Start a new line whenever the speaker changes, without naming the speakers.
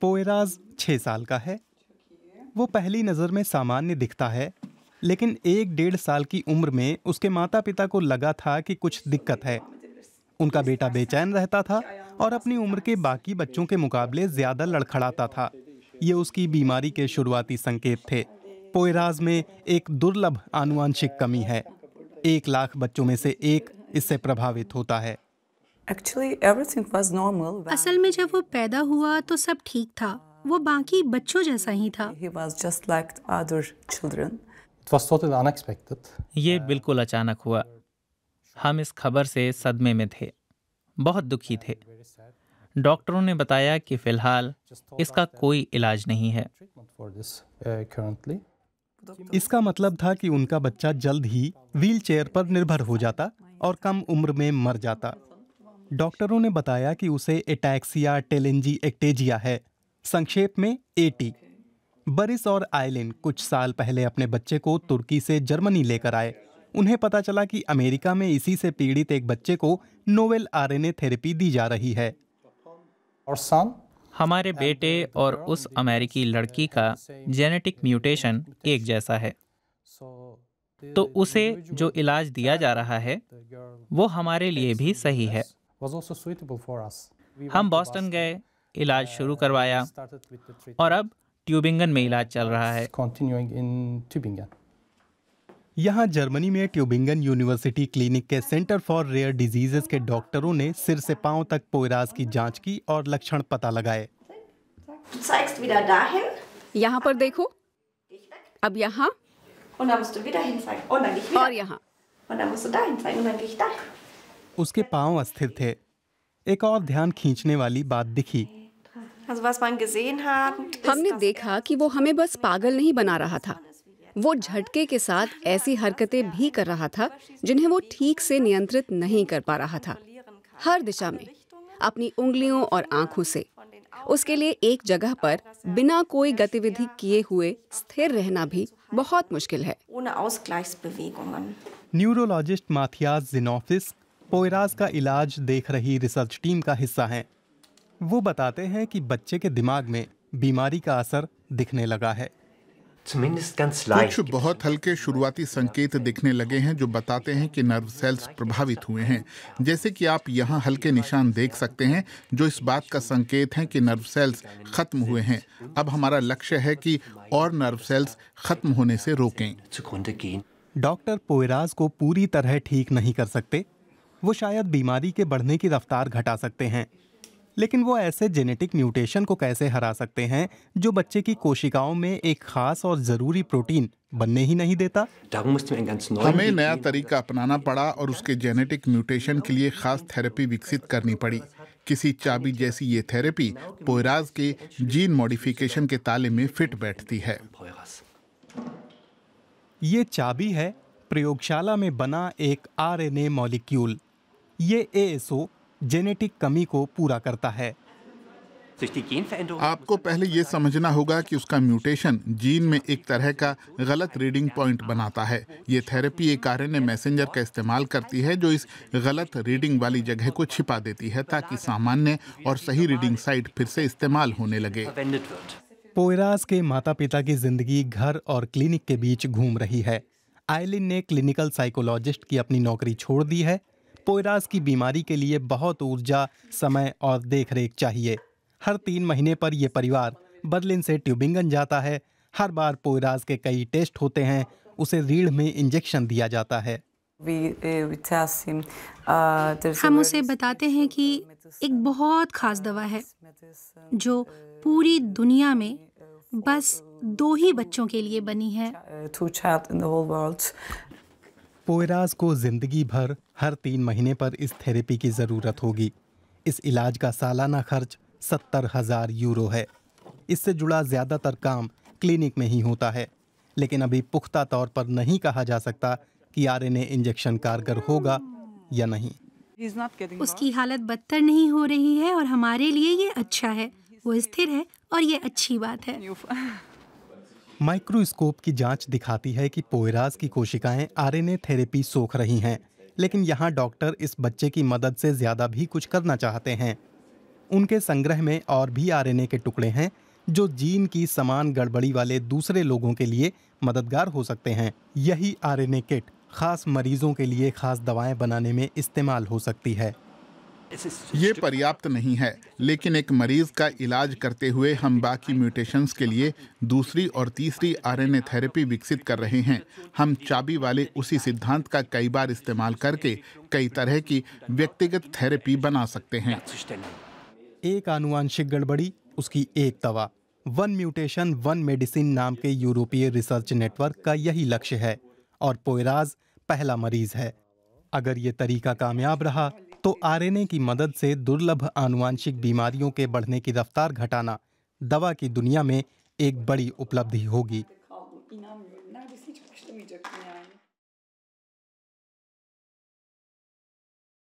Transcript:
पोएराज छः साल का है वो पहली नज़र में सामान्य दिखता है लेकिन एक डेढ़ साल की उम्र में उसके माता पिता को लगा था कि कुछ दिक्कत है उनका बेटा बेचैन रहता था और अपनी उम्र के बाकी बच्चों के मुकाबले ज़्यादा लड़खड़ाता था ये उसकी बीमारी के शुरुआती संकेत थे पोएराज में एक दुर्लभ आनुवंशिक कमी है एक लाख बच्चों में से एक इससे प्रभावित होता है असल में जब वो पैदा हुआ तो सब ठीक था वो बाकी बच्चों जैसा ही था ये बिल्कुल अचानक हुआ हम इस खबर से सदमे में थे बहुत दुखी थे डॉक्टरों ने बताया कि फिलहाल इसका कोई इलाज नहीं है uh, इसका मतलब था कि उनका बच्चा जल्द ही व्हीलचेयर पर निर्भर हो जाता और कम उम्र में मर जाता डॉक्टरों ने बताया कि उसे एटैक्सिया टेलेंजी एक्टेजिया है संक्षेप में एटी बरिस और आयलिन कुछ साल पहले अपने बच्चे को तुर्की से जर्मनी लेकर आए उन्हें पता चला कि अमेरिका में इसी से पीड़ित एक बच्चे को नोवेल आरएनए थेरेपी दी जा रही है हमारे बेटे और उस अमेरिकी लड़की का जेनेटिक म्यूटेशन एक जैसा है तो उसे जो इलाज दिया जा रहा है वो हमारे लिए भी सही है हम बॉस्टन गए इलाज uh, शुरू करवाया और अब ट्यूबिंगन में इलाज चल रहा है यहाँ जर्मनी में ट्यूबिंगन यूनिवर्सिटी क्लिनिक के सेंटर फॉर रेयर डिजीजेस के डॉक्टरों ने सिर से पांव तक पोयराज की जांच की और लक्षण पता लगाए
यहाँ पर देखो
अब यहाँ oh, और यहाँ उसके पांव अस्थिर थे एक और ध्यान खींचने वाली बात दिखी
हमने देखा कि वो हमें बस पागल नहीं बना रहा
था वो झटके के साथ ऐसी हरकतें भी कर रहा था जिन्हें वो ठीक से नियंत्रित नहीं कर पा रहा था हर दिशा में अपनी उंगलियों और आंखों से उसके लिए एक जगह पर बिना कोई गतिविधि किए हुए स्थिर रहना
भी बहुत मुश्किल है
न्यूरोलॉजिस्ट माथियास जिनोफिस पोयराज का इलाज देख रही रिसर्च टीम का हिस्सा हैं वो बताते हैं कि बच्चे के दिमाग में बीमारी का असर दिखने लगा है कुछ
बहुत हल्के शुरुआती संकेत दिखने लगे हैं जो बताते हैं कि नर्व सेल्स प्रभावित हुए हैं जैसे कि आप यहाँ हल्के निशान देख सकते हैं जो इस बात का संकेत है कि नर्व सेल्स खत्म हुए हैं अब हमारा लक्ष्य है कि और नर्व सेल्स खत्म होने से रोकें डॉक्टर
पोयराज को पूरी तरह ठीक नहीं कर सकते वो शायद बीमारी के बढ़ने की रफ्तार घटा सकते हैं लेकिन वो ऐसे जेनेटिक म्यूटेशन को कैसे हरा सकते हैं जो बच्चे की कोशिकाओं में एक खास और ज़रूरी प्रोटीन बनने ही नहीं देता हमें नया
तरीका अपनाना पड़ा और उसके जेनेटिक म्यूटेशन के लिए खास थेरेपी विकसित करनी पड़ी किसी चाबी जैसी ये थेरेपी पोयराज के जीन मॉडिफिकेशन के ताले में फिट बैठती है ये चाबी है प्रयोगशाला में बना एक आरएनए मॉलिक्यूल ये एएसओ जेनेटिक कमी को पूरा करता है आपको पहले ये समझना होगा कि उसका म्यूटेशन जीन में एक तरह का गलत रीडिंग पॉइंट बनाता है ये थेरेपी एक आर मैसेंजर का इस्तेमाल करती है जो इस गलत रीडिंग वाली जगह को छिपा देती है ताकि सामान्य और सही रीडिंग साइट फिर से इस्तेमाल होने लगे
पोयराज के माता पिता की जिंदगी घर और क्लिनिक के बीच घूम रही है आयलिन ने क्लिनिकल साइकोलॉजिस्ट की अपनी नौकरी छोड़ दी है पोयराज की बीमारी के लिए बहुत ऊर्जा समय और देखरेख चाहिए हर तीन महीने पर यह परिवार बर्लिन से ट्यूबिंगन जाता है हर बार पोयराज के कई टेस्ट होते हैं उसे रीढ़ में इंजेक्शन दिया जाता है
uh,
uh, हम उसे बताते हैं कि एक बहुत ख़ास दवा है जो पूरी दुनिया में बस दो ही बच्चों के लिए बनी है पोयराज uh, को जिंदगी भर हर तीन महीने पर इस थेरेपी की ज़रूरत होगी इस इलाज का सालाना खर्च सत्तर हज़ार यूरो है इससे जुड़ा ज़्यादातर काम क्लिनिक में ही होता है लेकिन अभी पुख्ता तौर पर नहीं कहा जा सकता कि आरएनए इंजेक्शन कारगर होगा या नहीं उसकी हालत बदतर नहीं हो रही है और हमारे लिए ये अच्छा है वो स्थिर है और ये अच्छी बात है माइक्रोस्कोप की जांच दिखाती है कि पोयराज की कोशिकाएं आरएनए थेरेपी सोख रही हैं लेकिन यहाँ डॉक्टर इस बच्चे की मदद से ज़्यादा भी कुछ करना चाहते हैं उनके संग्रह में और भी आर के टुकड़े हैं जो जीन की समान गड़बड़ी वाले दूसरे लोगों के लिए मददगार हो सकते हैं यही आर किट खास मरीजों के लिए खास दवाएं बनाने
में इस्तेमाल हो सकती है ये पर्याप्त नहीं है लेकिन एक मरीज का इलाज करते हुए हम बाकी म्यूटेशंस के लिए दूसरी और तीसरी आरएनए थेरेपी विकसित कर रहे हैं हम चाबी वाले उसी सिद्धांत का कई बार इस्तेमाल करके कई तरह की व्यक्तिगत थेरेपी बना सकते हैं एक आनुवांशिक
गड़बड़ी उसकी एक दवा वन म्यूटेशन वन मेडिसिन नाम के यूरोपीय रिसर्च नेटवर्क का यही लक्ष्य है और पोयराज पहला मरीज है अगर ये तरीका कामयाब रहा तो आरएनए की मदद से दुर्लभ आनुवांशिक बीमारियों के बढ़ने की रफ्तार घटाना दवा की दुनिया में एक बड़ी उपलब्धि होगी